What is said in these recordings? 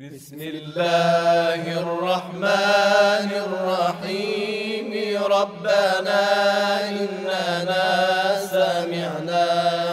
بسم الله الرحمن الرحيم ربنا إننا سمعنا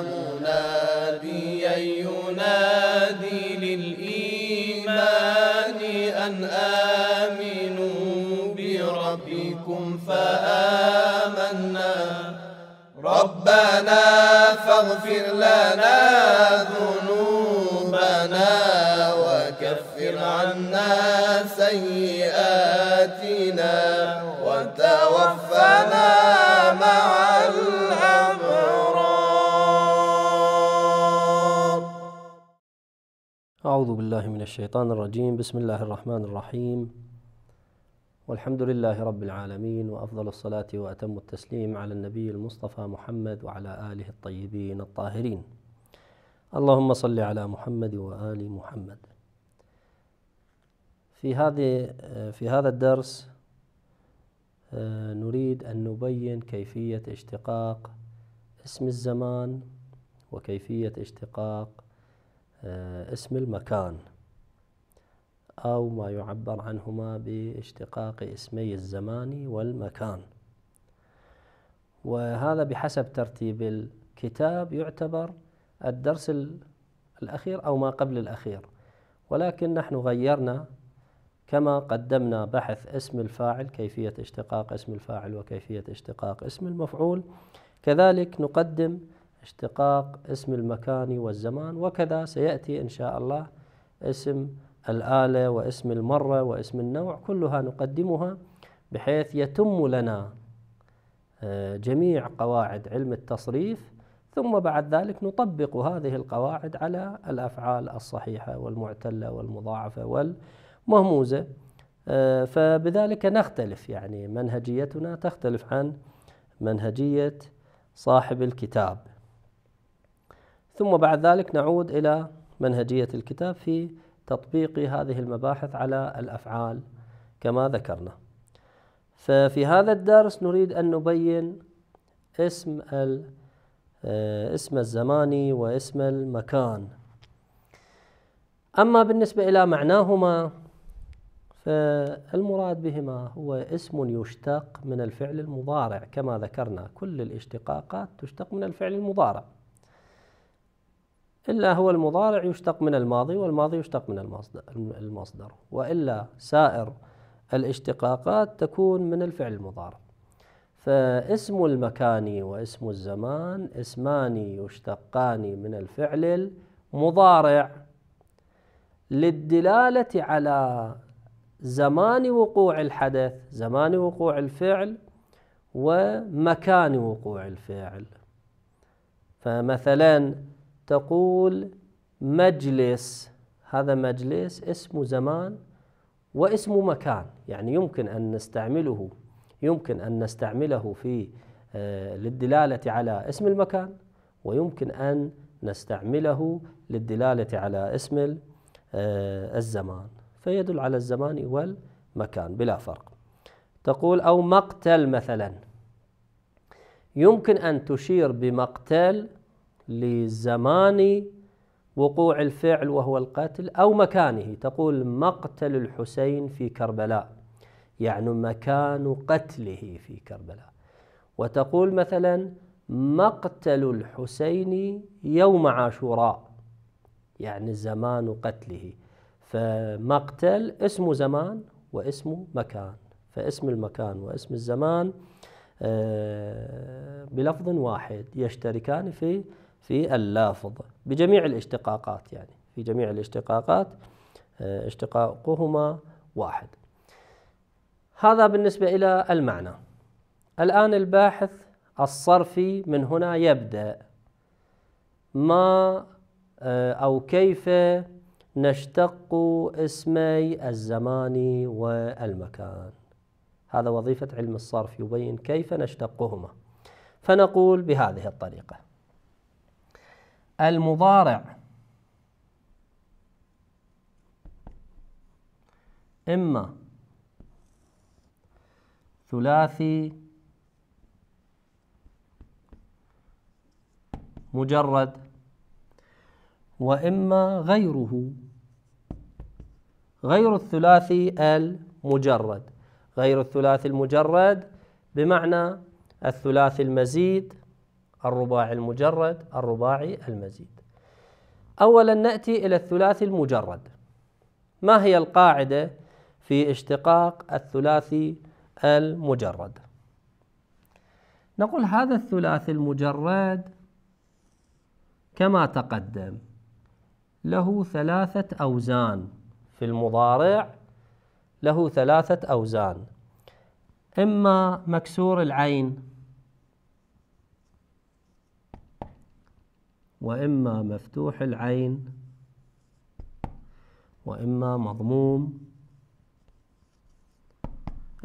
مناديا ينادي للإيمان أن آمنوا بربكم فآمنا ربنا فاغفر لنا ذنوبنا عنا سيئاتنا وتوفنا مع الأبرار أعوذ بالله من الشيطان الرجيم بسم الله الرحمن الرحيم والحمد لله رب العالمين وافضل الصلاه واتم التسليم على النبي المصطفى محمد وعلى اله الطيبين الطاهرين. اللهم صل على محمد وال محمد. في هذه في هذا الدرس نريد أن نبين كيفية اشتقاق اسم الزمان وكيفية اشتقاق اسم المكان أو ما يعبر عنهما باشتقاق اسمي الزمان والمكان وهذا بحسب ترتيب الكتاب يعتبر الدرس الأخير أو ما قبل الأخير ولكن نحن غيرنا كما قدمنا بحث اسم الفاعل كيفية اشتقاق اسم الفاعل وكيفية اشتقاق اسم المفعول كذلك نقدم اشتقاق اسم المكان والزمان وكذا سيأتي إن شاء الله اسم الآلة واسم المرة واسم النوع كلها نقدمها بحيث يتم لنا آه، جميع قواعد علم التصريف ثم بعد ذلك نطبق هذه القواعد على الأفعال الصحيحة والمعتلة والمضاعفة وال مهموزة آه، فبذلك نختلف يعني منهجيتنا تختلف عن منهجية صاحب الكتاب ثم بعد ذلك نعود إلى منهجية الكتاب في تطبيق هذه المباحث على الأفعال كما ذكرنا ففي هذا الدرس نريد أن نبين اسم آه، اسم الزماني واسم المكان أما بالنسبة إلى معناهما فالمراد بهما هو اسم يشتق من الفعل المضارع كما ذكرنا كل الاشتقاقات تشتق من الفعل المضارع إلا هو المضارع يشتق من الماضي والماضي يشتق من المصدر, المصدر وإلا سائر الاشتقاقات تكون من الفعل المضارع فاسم المكان واسم الزمان اسمان يشتقان من الفعل المضارع للدلالة على زمان وقوع الحدث زمان وقوع الفعل ومكان وقوع الفعل فمثلا تقول مجلس هذا مجلس اسم زمان واسم مكان يعني يمكن أن نستعمله يمكن أن نستعمله في آه، للدلالة على اسم المكان ويمكن أن نستعمله للدلالة على اسم آه، الزمان فيدل على الزمان والمكان بلا فرق تقول أو مقتل مثلا يمكن أن تشير بمقتل لزمان وقوع الفعل وهو القتل أو مكانه تقول مقتل الحسين في كربلاء يعني مكان قتله في كربلاء وتقول مثلا مقتل الحسين يوم عاشوراء يعني زمان قتله فمقتل اسمه زمان واسمه مكان فاسم المكان واسم الزمان آه، بلفظ واحد يشتركان في في اللافظ بجميع الاشتقاقات يعني في جميع الاشتقاقات آه، اشتقاقهما واحد هذا بالنسبة إلى المعنى الآن الباحث الصرفي من هنا يبدأ ما آه، أو كيف نشتق اسمي الزمان والمكان هذا وظيفة علم الصرف يبين كيف نشتقهما فنقول بهذه الطريقة المضارع إما ثلاثي مجرد وإما غيره غير الثلاثي المجرد غير الثلاثي المجرد بمعنى الثلاثي المزيد الرباعي المجرد الرباعي المزيد أولا نأتي إلى الثلاثي المجرد ما هي القاعدة في اشتقاق الثلاثي المجرد نقول هذا الثلاثي المجرد كما تقدم له ثلاثة أوزان في المضارع له ثلاثة أوزان إما مكسور العين وإما مفتوح العين وإما مضموم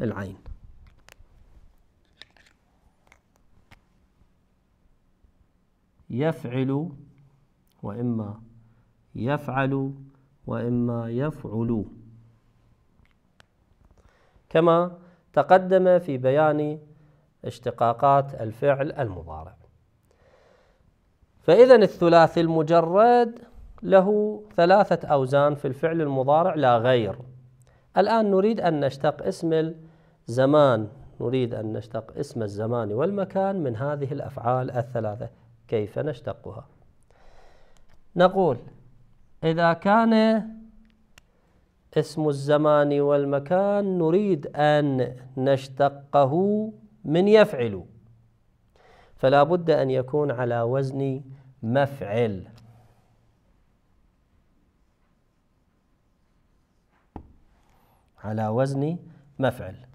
العين يفعل وإما يفعل وإما يفعل كما تقدم في بيان اشتقاقات الفعل المضارع فإذا الثلاثي المجرد له ثلاثة أوزان في الفعل المضارع لا غير الآن نريد أن نشتق اسم الزمان نريد أن نشتق اسم الزمان والمكان من هذه الأفعال الثلاثة كيف نشتقها نقول إذا كان اسم الزمان والمكان نريد أن نشتقه من يفعل فلا بد أن يكون على وزن مفعل على وزن مفعل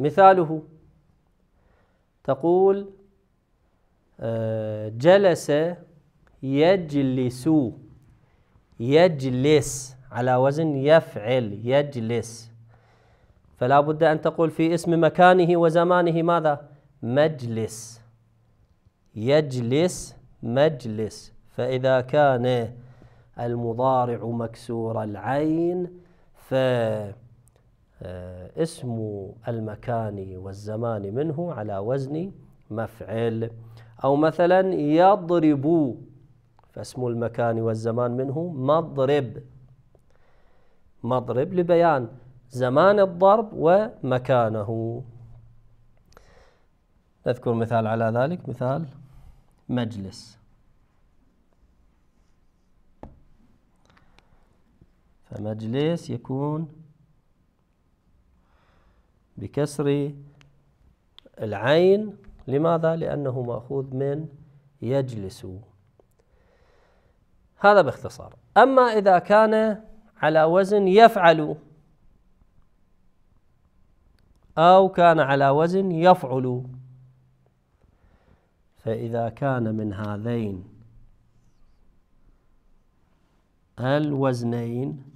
مثاله تقول آه، جلس يجلس يجلس على وزن يفعل يجلس فلا بد أن تقول في اسم مكانه وزمانه ماذا مجلس يجلس مجلس فإذا كان المضارع مكسور العين ف آه، اسم المكان والزمان منه على وزن مفعل أو مثلا يضرب فاسم المكان والزمان منه مضرب مضرب لبيان زمان الضرب ومكانه نذكر مثال على ذلك مثال مجلس فمجلس يكون بكسر العين لماذا؟ لأنه مأخوذ من يجلس هذا باختصار أما إذا كان على وزن يفعل أو كان على وزن يفعل فإذا كان من هذين الوزنين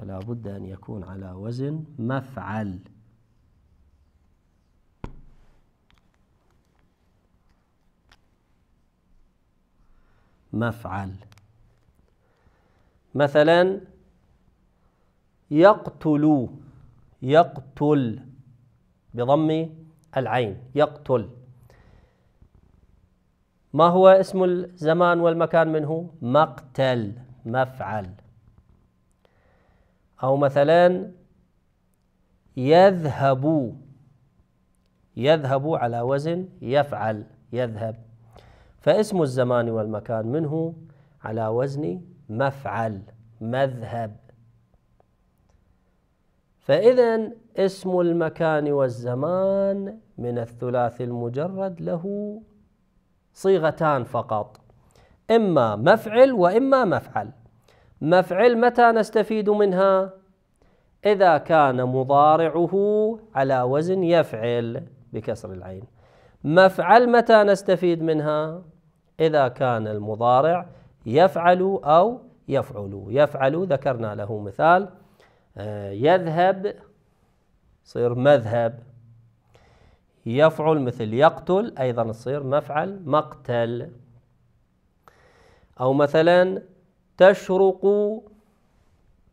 فلا بد أن يكون على وزن مفعل مفعل مثلا يقتل يقتل بضم العين يقتل ما هو اسم الزمان والمكان منه مقتل مفعل أو مثلا يذهب يذهب على وزن يفعل يذهب فاسم الزمان والمكان منه على وزن مفعل مذهب فإذا اسم المكان والزمان من الثلاث المجرد له صيغتان فقط إما مفعل وإما مفعل مفعل متى نستفيد منها إذا كان مضارعه على وزن يفعل بكسر العين مفعل متى نستفيد منها إذا كان المضارع يفعل أو يفعل يفعل ذكرنا له مثال آه، يذهب صير مذهب يفعل مثل يقتل أيضا تصير مفعل مقتل أو مثلا تشرق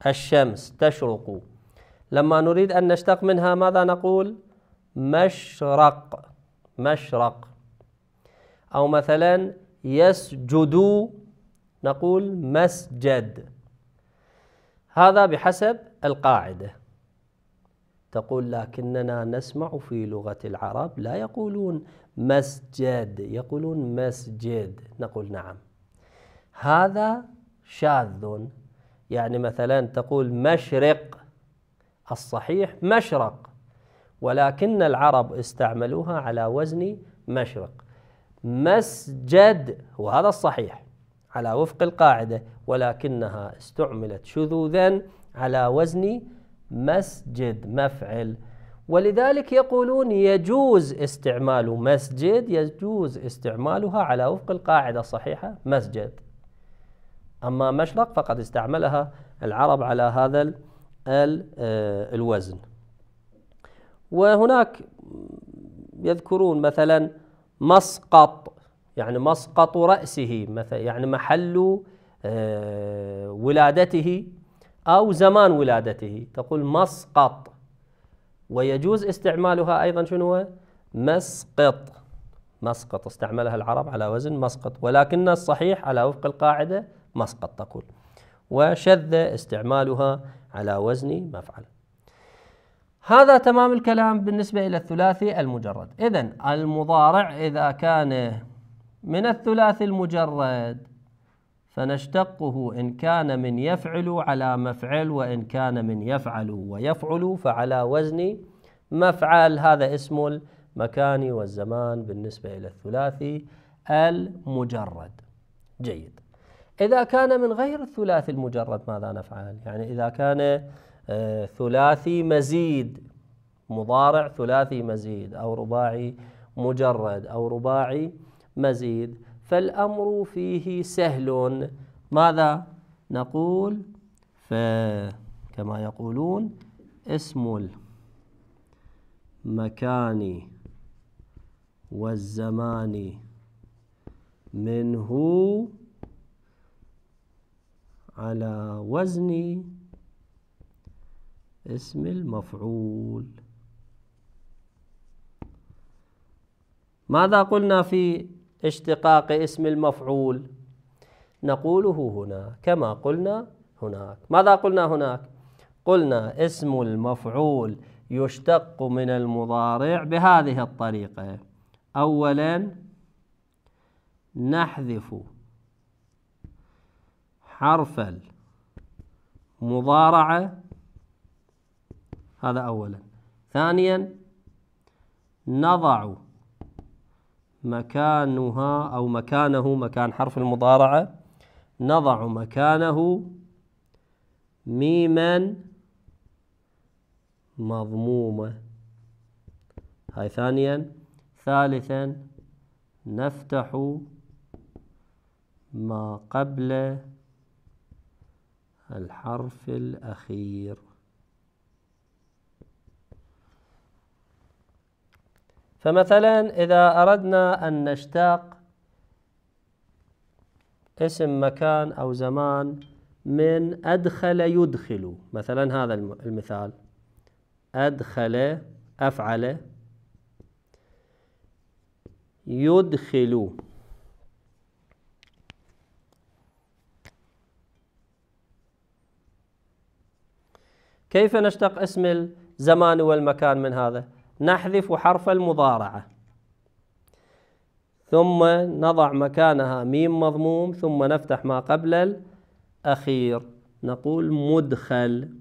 الشمس تشرق لما نريد أن نشتق منها ماذا نقول مشرق مشرق أو مثلا يسجد نقول مسجد هذا بحسب القاعدة تقول لكننا نسمع في لغة العرب لا يقولون مسجد يقولون مسجد نقول نعم هذا شاذ يعني مثلا تقول مشرق الصحيح مشرق ولكن العرب استعملوها على وزن مشرق مسجد وهذا الصحيح على وفق القاعدة ولكنها استعملت شذوذا على وزن مسجد مفعل ولذلك يقولون يجوز استعمال مسجد يجوز استعمالها على وفق القاعدة الصحيحة مسجد أما مشرق فقد استعملها العرب على هذا آه، الوزن وهناك يذكرون مثلا مسقط يعني مسقط رأسه مثلا يعني محل آه، ولادته أو زمان ولادته تقول مسقط ويجوز استعمالها أيضا شنو مسقط مسقط استعملها العرب على وزن مسقط ولكن الصحيح على وفق القاعدة مسقط تقول وشذ استعمالها على وزن مفعل هذا تمام الكلام بالنسبة إلى الثلاثي المجرد إذا المضارع إذا كان من الثلاثي المجرد فنشتقه إن كان من يفعل على مفعل وإن كان من يفعل ويفعل فعلى وزن مفعل هذا اسم المكان والزمان بالنسبة إلى الثلاثي المجرد جيد إذا كان من غير الثلاثي المجرد ماذا نفعل؟ يعني إذا كان آه، ثلاثي مزيد مضارع ثلاثي مزيد أو رباعي مجرد أو رباعي مزيد فالأمر فيه سهل ماذا نقول فكما يقولون اسم المكان والزمان منه على وزن اسم المفعول ماذا قلنا في اشتقاق اسم المفعول نقوله هنا كما قلنا هناك ماذا قلنا هناك قلنا اسم المفعول يشتق من المضارع بهذه الطريقة أولا نحذف حرف المضارعة هذا أولا ثانيا نضع مكانها أو مكانه مكان حرف المضارعة نضع مكانه ميما مضمومة هاي ثانيا ثالثا نفتح ما قبل الحرف الأخير فمثلا إذا أردنا أن نشتاق اسم مكان أو زمان من أدخل يدخل مثلا هذا المثال أدخل أفعل يدخل كيف نشتق اسم الزمان والمكان من هذا نحذف حرف المضارعة ثم نضع مكانها ميم مضموم ثم نفتح ما قبل الأخير نقول مدخل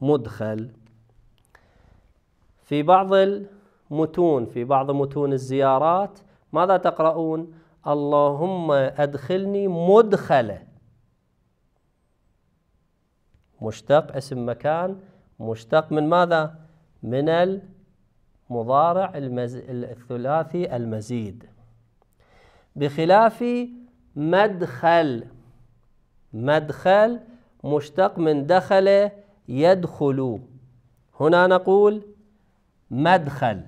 مدخل في بعض ال متون في بعض متون الزيارات ماذا تقرؤون اللهم أدخلني مدخلة مشتق اسم مكان مشتق من ماذا من المضارع المز... الثلاثي المزيد بخلاف مدخل مدخل مشتق من دخل يدخل هنا نقول مدخل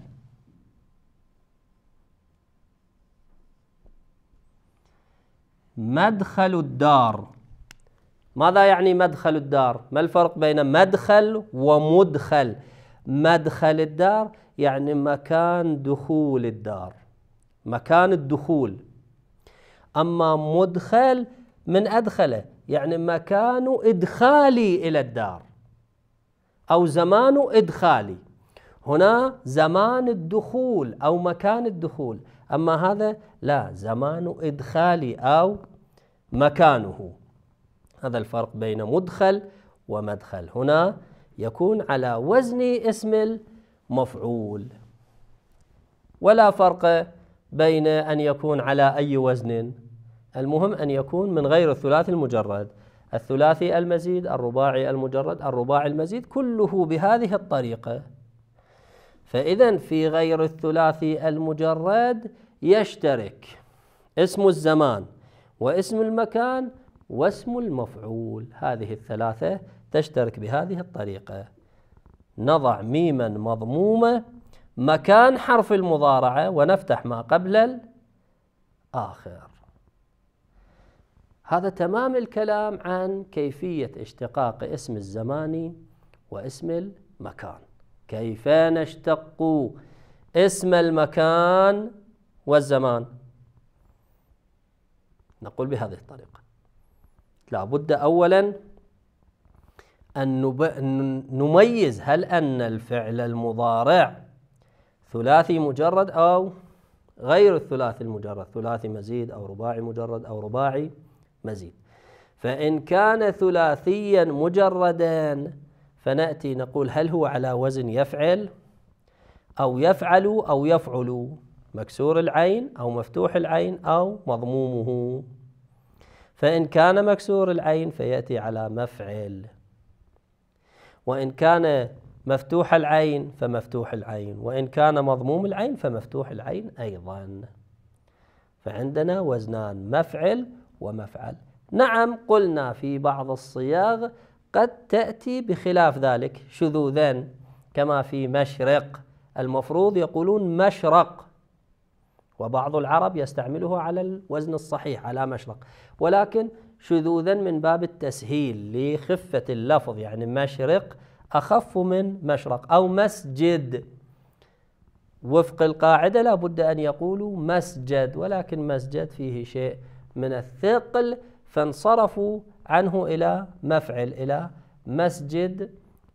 مدخل الدار ماذا يعني مدخل الدار ما الفرق بين مدخل ومدخل مدخل الدار يعني مكان دخول الدار مكان الدخول أما مدخل من أدخله يعني مكان إدخالي إلى الدار أو زمان إدخالي هنا زمان الدخول أو مكان الدخول أما هذا لا زمان إدخالي أو مكانه هذا الفرق بين مدخل ومدخل هنا يكون على وزن اسم المفعول ولا فرق بين أن يكون على أي وزن المهم أن يكون من غير الثلاثي المجرد الثلاثي المزيد الرباعي المجرد الرباعي المزيد كله بهذه الطريقة فإذا في غير الثلاثي المجرد يشترك اسم الزمان واسم المكان واسم المفعول هذه الثلاثة تشترك بهذه الطريقة نضع ميما مضمومة مكان حرف المضارعة ونفتح ما قبل الآخر هذا تمام الكلام عن كيفية اشتقاق اسم الزمان واسم المكان كيف نشتق اسم المكان والزمان نقول بهذه الطريقة لابد أولا أن نميز هل أن الفعل المضارع ثلاثي مجرد أو غير الثلاثي المجرد ثلاثي مزيد أو رباعي مجرد أو رباعي مزيد فإن كان ثلاثيا مجردا فنأتي نقول هل هو على وزن يفعل أو يفعل أو يفعل مكسور العين أو مفتوح العين أو مضمومه فإن كان مكسور العين فيأتي على مفعل وإن كان مفتوح العين فمفتوح العين وإن كان مضموم العين فمفتوح العين أيضا فعندنا وزنان مفعل ومفعل نعم قلنا في بعض الصياغ قد تأتي بخلاف ذلك شذوذا كما في مشرق المفروض يقولون مشرق وبعض العرب يستعمله على الوزن الصحيح على مشرق ولكن شذوذا من باب التسهيل لخفة اللفظ يعني مشرق أخف من مشرق أو مسجد وفق القاعدة لا بد أن يقولوا مسجد ولكن مسجد فيه شيء من الثقل فانصرفوا عنه إلى مفعل إلى مسجد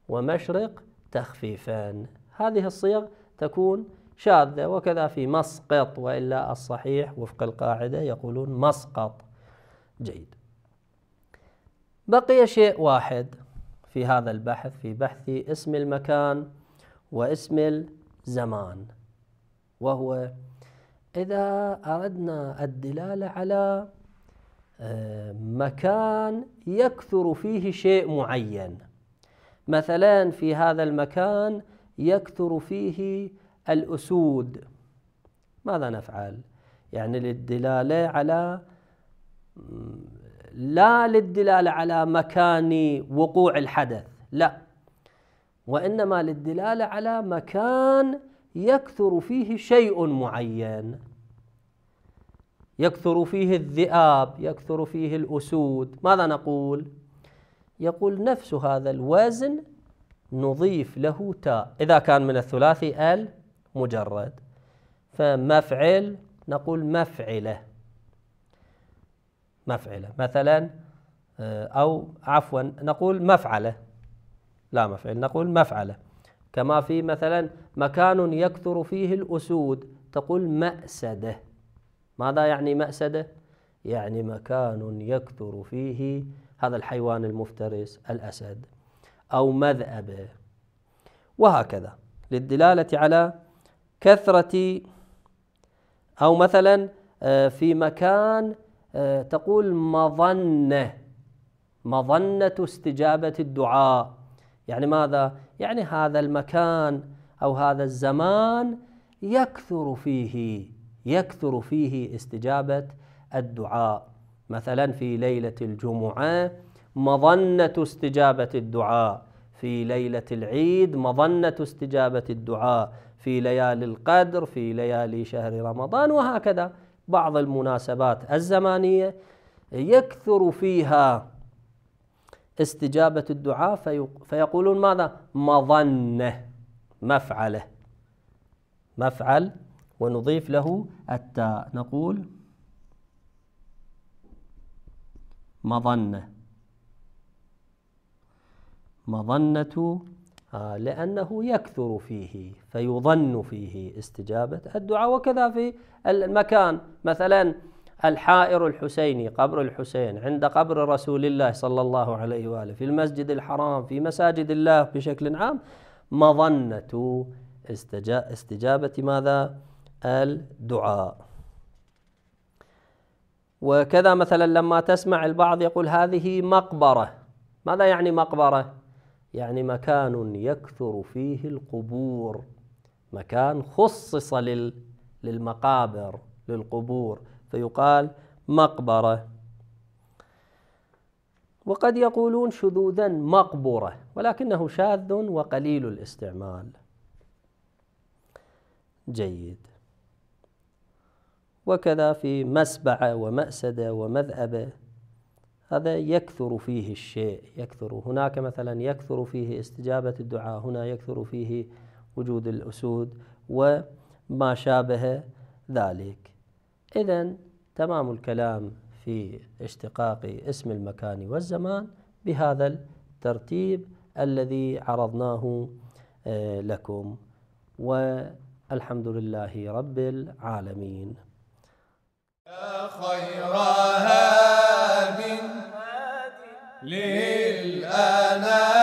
ومشرق تخفيفان هذه الصيغ تكون شاذة وكذا في مسقط وإلا الصحيح وفق القاعدة يقولون مسقط جيد بقي شيء واحد في هذا البحث في بحث اسم المكان واسم الزمان وهو إذا أردنا الدلالة على مكان يكثر فيه شيء معين مثلا في هذا المكان يكثر فيه الأسود ماذا نفعل؟ يعني للدلالة على لا للدلالة على مكان وقوع الحدث لا وإنما للدلالة على مكان يكثر فيه شيء معين يكثر فيه الذئاب يكثر فيه الأسود ماذا نقول؟ يقول نفس هذا الوزن نضيف له تاء إذا كان من الثلاثي المجرد فمفعل نقول مفعله مفعله مثلا آه، أو عفوا نقول مفعله لا مفعل نقول مفعله كما في مثلا مكان يكثر فيه الأسود تقول مأسده ماذا يعني مأسدة؟ يعني مكان يكثر فيه هذا الحيوان المفترس الأسد أو مذأبة وهكذا للدلالة على كثرة أو مثلا آه، في مكان آه، تقول مظنة مظنة استجابة الدعاء يعني ماذا؟ يعني هذا المكان أو هذا الزمان يكثر فيه يكثر فيه استجابة الدعاء مثلا في ليلة الجمعة مظنة استجابة الدعاء في ليلة العيد مظنة استجابة الدعاء في ليالي القدر في ليالي شهر رمضان وهكذا بعض المناسبات الزمانية يكثر فيها استجابة الدعاء فيقولون ماذا مظنة مفعله مفعل ونضيف له التاء نقول مظنة مظنة آه، لأنه يكثر فيه فيظن فيه استجابة الدعاء وكذا في المكان مثلا الحائر الحسيني قبر الحسين عند قبر رسول الله صلى الله عليه وآله في المسجد الحرام في مساجد الله بشكل عام مظنة استجابة ماذا؟ الدعاء وكذا مثلا لما تسمع البعض يقول هذه مقبرة ماذا يعني مقبرة؟ يعني مكان يكثر فيه القبور مكان خصص لل للمقابر للقبور فيقال مقبرة وقد يقولون شذوذا مقبرة ولكنه شاذ وقليل الاستعمال جيد وكذا في مسبعة ومأسدة ومذأبة هذا يكثر فيه الشيء يكثر هناك مثلا يكثر فيه استجابة الدعاء هنا يكثر فيه وجود الأسود وما شابه ذلك إذا تمام الكلام في اشتقاق اسم المكان والزمان بهذا الترتيب الذي عرضناه آه، لكم والحمد لله رب العالمين يا خير هاد للأنام